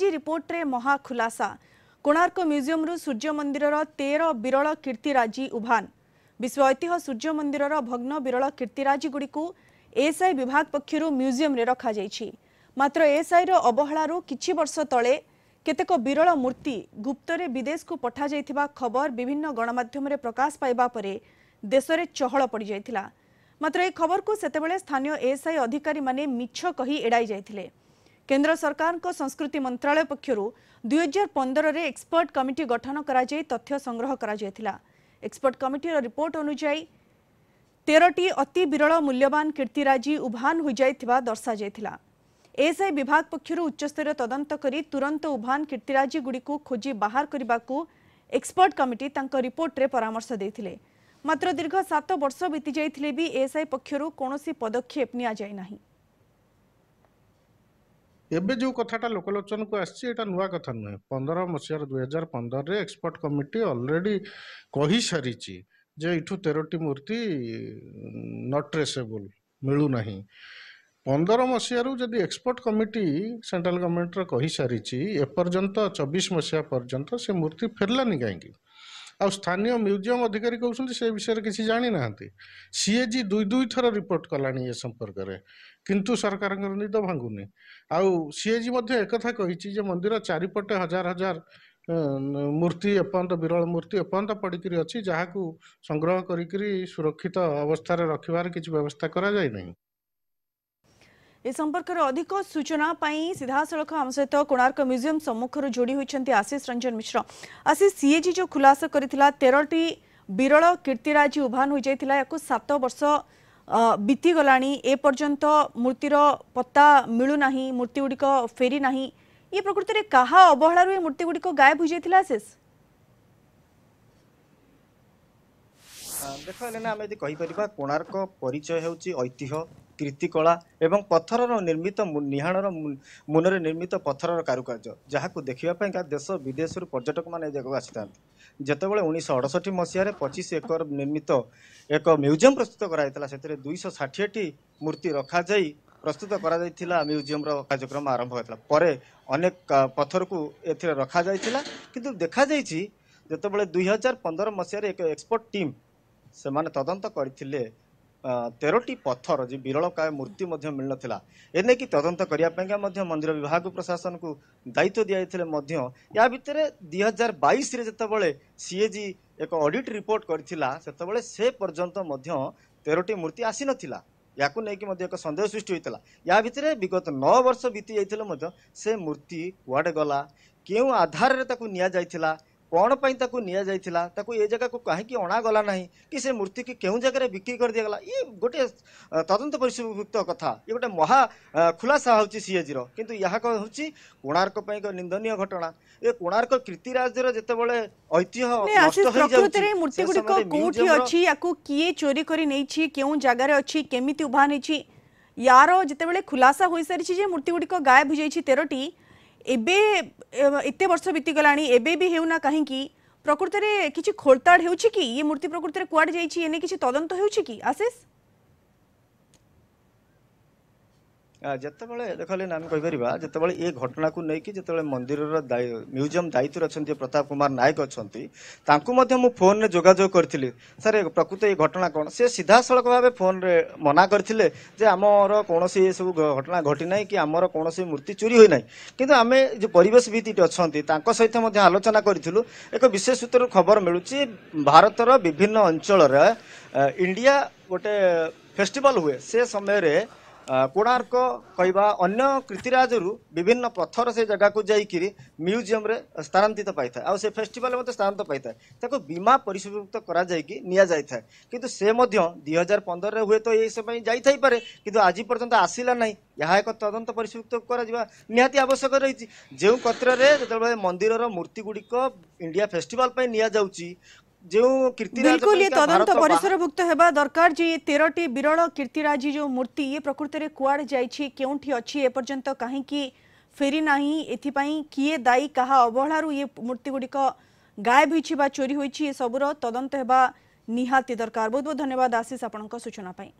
জি রিপোর্টৰে মহা खुलासा কোণৰক মিউজিয়ামৰ সূৰ্য মন্দিৰৰ 13 বিরল কৃতিৰাজি উভান বিশ্বঐতিহসূৰ্য মন্দিৰৰ ভগ্ন বিরল কৃতিৰাজি গুডিକୁ এছআই বিভাগ পক্ষৰ মিউজিয়ামৰে ৰখা জাইচি মাত্ৰ এছআইৰ অবহালৰ কিচি বছৰ তলৈ কিতেকো বিরল মূৰ্তি গুপ্তৰে বিদেশক পঠা জাইতিবা খবৰ বিভিন্ন গণমাধ্যমৰে প্ৰকাশ পাইবা পৰে দেশৰে চহল পডি যায়তিলা মাত্ৰ এই খবৰক সেতেবেলে স্থানীয় এছআই অধিকাৰী মানে মিছা কহি এড়াই জাইtile केन्द्र सरकारको संस्कृति मन्त्रालय पक्ष दुई हजार पन्ध्र एक्सपर्ट कमिटी गठन तथ्य गरिग्रहाल एक्सपर्ट कमिटर रिपोर्ट अनुसार अति विरल मूल्यवान कीर्तिराजी उहान एएसआई विभाग पक्ष उच्चस्तरीय तदन उहान कीर्तिराजिगुडी खोजि बाह्र एक्सपर्ट कमिटी परामर्श रिपोर्टे मात्र दीर्घ सात वर्ष बितिले एसआई पक्षहरू पदक्षेप पदक्षेपनि ଏବେ ଯେଉଁ କଥାଟା ଲୋକଲୋଚନକୁ ଆସିଛି ଏଇଟା ନୂଆ କଥା ନୁହେଁ ପନ୍ଦର ମସିହାର ଦୁଇ ହଜାର ପନ୍ଦରରେ ଏକ୍ସପର୍ଟ କମିଟି ଅଲରେଡ଼ି କହିସାରିଛି ଯେ ଏଇଠୁ ତେରଟି ମୂର୍ତ୍ତି ନଟ୍ ଟ୍ରେସେବୁଲ୍ ମିଳୁନାହିଁ ପନ୍ଦର ମସିହାରୁ ଯଦି ଏକ୍ସପର୍ଟ କମିଟି ସେଣ୍ଟ୍ରାଲ ଗଭର୍ଣ୍ଣମେଣ୍ଟର କହିସାରିଛି ଏପର୍ଯ୍ୟନ୍ତ ଚବିଶ ମସିହା ପର୍ଯ୍ୟନ୍ତ ସେ ମୂର୍ତ୍ତି ଫେରିଲାନି କାହିଁକି ଆଉ ସ୍ଥାନୀୟ ମ୍ୟୁଜିୟମ୍ ଅଧିକାରୀ କହୁଛନ୍ତି ସେ ବିଷୟରେ କିଛି ଜାଣିନାହାନ୍ତି ସିଏଜି ଦୁଇ ଦୁଇ ଥର ରିପୋର୍ଟ କଲାଣି ଏ ସମ୍ପର୍କରେ କିନ୍ତୁ ସରକାରଙ୍କର ନିଦ ଭାଙ୍ଗୁନି ଆଉ ସିଏଜି ମଧ୍ୟ ଏକଥା କହିଛି ଯେ ମନ୍ଦିର ଚାରିପଟେ ହଜାର ହଜାର ମୂର୍ତ୍ତି ଏପର୍ଯ୍ୟନ୍ତ ବିରଳ ମୂର୍ତ୍ତି ଏପର୍ଯ୍ୟନ୍ତ ପଡ଼ିକିରି ଅଛି ଯାହାକୁ ସଂଗ୍ରହ କରିକିରି ସୁରକ୍ଷିତ ଅବସ୍ଥାରେ ରଖିବାର କିଛି ବ୍ୟବସ୍ଥା କରାଯାଇନାହିଁ ଏ ସମ୍ପର୍କରେ ଅଧିକ ସୂଚନା ପାଇଁ ସିଧାସଳଖ ଆମ ସହିତ କୋଣାର୍କ ମ୍ୟୁଜିୟମ୍ ସମ୍ମୁଖରୁ ଯୋଡ଼ି ହୋଇଛନ୍ତି ଆଶିଷ ରଞ୍ଜନ ମିଶ୍ର ଆଶିଷ ସିଏଜି ଯେଉଁ ଖୁଲାସ କରିଥିଲା ତେରଟି ବିରଳ କୀର୍ତ୍ତିରାଜି ଉଭାନ ହୋଇଯାଇଥିଲା ୟାକୁ ସାତ ବର୍ଷ ବିତିଗଲାଣି ଏପର୍ଯ୍ୟନ୍ତ ମୂର୍ତ୍ତିର ପତ୍ତା ମିଳୁନାହିଁ ମୂର୍ତ୍ତିଗୁଡ଼ିକ ଫେରି ନାହିଁ ଏ ପ୍ରକୃତିରେ କାହା ଅବହେଳାରୁ ଏ ମୂର୍ତ୍ତିଗୁଡ଼ିକ ଗାୟବ ହୋଇଯାଇଥିଲା ଆଶିଷ ଦେଖ ଏଲେନା ଆମେ ଯଦି କହିପାରିବା କୋଣାର୍କ ପରିଚୟ ହେଉଛି ଐତିହ୍ୟ କୀର୍ତ୍ତିକଳା ଏବଂ ପଥରର ନିର୍ମିତ ନିହାଣର ମୁନରେ ନିର୍ମିତ ପଥରର କାରୁକାର୍ଯ୍ୟ ଯାହାକୁ ଦେଖିବା ପାଇଁ ଦେଶ ବିଦେଶରୁ ପର୍ଯ୍ୟଟକମାନେ ଏ ଜାଗାକୁ ଆସିଥାନ୍ତି ଯେତେବେଳେ ଉଣେଇଶହ ଅଠଷଠି ମସିହାରେ ପଚିଶ ଏକର ନିର୍ମିତ ଏକ ମ୍ୟୁଜିୟମ୍ ପ୍ରସ୍ତୁତ କରାଯାଇଥିଲା ସେଥିରେ ଦୁଇଶହ ଷାଠିଏଟି ମୂର୍ତ୍ତି ରଖାଯାଇ ପ୍ରସ୍ତୁତ କରାଯାଇଥିଲା ମ୍ୟୁଜିୟମ୍ର କାର୍ଯ୍ୟକ୍ରମ ଆରମ୍ଭ ହୋଇଥିଲା ପରେ ଅନେକ ପଥରକୁ ଏଥିରେ ରଖାଯାଇଥିଲା କିନ୍ତୁ ଦେଖାଯାଇଛି ଯେତେବେଳେ ଦୁଇ ହଜାର ପନ୍ଦର ମସିହାରେ ଏକ ଏକ୍ସପର୍ଟ ଟିମ୍ ସେମାନେ ତଦନ୍ତ କରିଥିଲେ ତେରଟି ପଥର ଯେ ବିରଳ କାୟ ମୂର୍ତ୍ତି ମଧ୍ୟ ମିଳିନଥିଲା ଏ ନେଇକି ତଦନ୍ତ କରିବା ପାଇଁକା ମଧ୍ୟ ମନ୍ଦିର ବିଭାଗ ପ୍ରଶାସନକୁ ଦାୟିତ୍ୱ ଦିଆଯାଇଥିଲେ ମଧ୍ୟ ୟା ଭିତରେ ଦୁଇ ହଜାର ବାଇଶରେ ଯେତେବେଳେ ସି ଏ ଜି ଏକ ଅଡିଟ୍ ରିପୋର୍ଟ କରିଥିଲା ସେତେବେଳେ ସେ ପର୍ଯ୍ୟନ୍ତ ମଧ୍ୟ ତେରଟି ମୂର୍ତ୍ତି ଆସିନଥିଲା ୟାକୁ ନେଇକି ମଧ୍ୟ ଏକ ସନ୍ଦେହ ସୃଷ୍ଟି ହୋଇଥିଲା ୟା ଭିତରେ ବିଗତ ନଅ ବର୍ଷ ବିତି ଯାଇଥିଲେ ମଧ୍ୟ ସେ ମୂର୍ତ୍ତି କୁଆଡ଼େ ଗଲା କେଉଁ ଆଧାରରେ ତାକୁ ନିଆଯାଇଥିଲା कौन पर नि जगह को कहीं अणागला ना कि मूर्ति की क्यों जगह बिक्री कर दिगला ये गोटे तदंत परिभुक्त कथा ये गोटे महा खुलासा हूँ सीएजी किंतु यहाँ हूँ कोणार्क एक घटना ये कोणार्क कीर्तिराजर जितेबाला ऐतिह्य किए चोरी कर क्यों जगार अच्छी केमी यार जिते खुलासा हो सारी मूर्ति गुड़िक गायब हो जाती तेरटी ଏବେ ଏତେ ବର୍ଷ ବିତିଗଲାଣି ଏବେ ବି ହେଉନା କାହିଁକି ପ୍ରକୃତରେ କିଛି ଖୋଳତାଡ଼ ହେଉଛି କି ଇଏ ମୂର୍ତ୍ତି ପ୍ରକୃତରେ କୁଆଡ଼େ ଯାଇଛି ଏ ନେଇ କିଛି ତଦନ୍ତ ହେଉଛି କି ଆଶିଷ ଯେତେବେଳେ ଦେଖିଲେ ଆମେ କହିପାରିବା ଯେତେବେଳେ ଏ ଘଟଣାକୁ ନେଇକି ଯେତେବେଳେ ମନ୍ଦିରର ମ୍ୟୁଜିୟମ୍ ଦାୟିତ୍ୱରେ ଅଛନ୍ତି ପ୍ରତାପ କୁମାର ନାୟକ ଅଛନ୍ତି ତାଙ୍କୁ ମଧ୍ୟ ମୁଁ ଫୋନ୍ରେ ଯୋଗାଯୋଗ କରିଥିଲି ସାର୍ ପ୍ରକୃତ ଏ ଘଟଣା କ'ଣ ସେ ସିଧାସଳଖ ଭାବେ ଫୋନ୍ରେ ମନା କରିଥିଲେ ଯେ ଆମର କୌଣସି ଏସବୁ ଘଟଣା ଘଟିନାହିଁ କି ଆମର କୌଣସି ମୂର୍ତ୍ତି ଚୋରି ହୋଇନାହିଁ କିନ୍ତୁ ଆମେ ଯେଉଁ ପରିବେଶ ଭିତ୍ତିଟି ଅଛନ୍ତି ତାଙ୍କ ସହିତ ମଧ୍ୟ ଆଲୋଚନା କରିଥିଲୁ ଏକ ବିଶେଷ ସୂତ୍ରରୁ ଖବର ମିଳୁଛି ଭାରତର ବିଭିନ୍ନ ଅଞ୍ଚଳରେ ଇଣ୍ଡିଆ ଗୋଟେ ଫେଷ୍ଟିଭାଲ୍ ହୁଏ ସେ ସମୟରେ କୋଣାର୍କ କହିବା ଅନ୍ୟ କୀର୍ତ୍ତିରାଜରୁ ବିଭିନ୍ନ ପଥର ସେ ଜାଗାକୁ ଯାଇକିରି ମ୍ୟୁଜିୟମ୍ରେ ସ୍ଥାନାନ୍ତରିତ ପାଇଥାଏ ଆଉ ସେ ଫେଷ୍ଟିଭାଲ୍ ମଧ୍ୟ ସ୍ଥାନାନ୍ତରିତ ପାଇଥାଏ ତାକୁ ବୀମା ପରିସଭୁକ୍ତ କରାଯାଇକି ନିଆଯାଇଥାଏ କିନ୍ତୁ ସେ ମଧ୍ୟ ଦୁଇ ହଜାର ପନ୍ଦରରେ ହୁଏତ ଏହି ପାଇଁ ଯାଇଥାଇପାରେ କିନ୍ତୁ ଆଜି ପର୍ଯ୍ୟନ୍ତ ଆସିଲା ନାହିଁ ଏହା ଏକ ତଦନ୍ତ ପରିସଭୁକ୍ତ କରାଯିବା ନିହାତି ଆବଶ୍ୟକ ରହିଛି ଯେଉଁ କ୍ଷେତ୍ରରେ ଯେତେବେଳେ ମନ୍ଦିରର ମୂର୍ତ୍ତି ଗୁଡ଼ିକ ଇଣ୍ଡିଆ ଫେଷ୍ଟିଭାଲ ପାଇଁ ନିଆଯାଉଛି बिल्कुल ये तदंत परिसरभुक्त भुक्त होगा दरकार जी तेरह विरल कीर्तिराजी जो मूर्ति ये प्रकृति में कुआड़े जाइए क्योंठि अच्छी एपर्यंत कहीं फेरी ना एपाई किए दायी क्या अवहेलू ये मूर्ति गुड़िक गायब हो चोरी हो सबूर तदंत होगा निहाती दरकार बहुत बहुत धन्यवाद आशीष आपण सूचना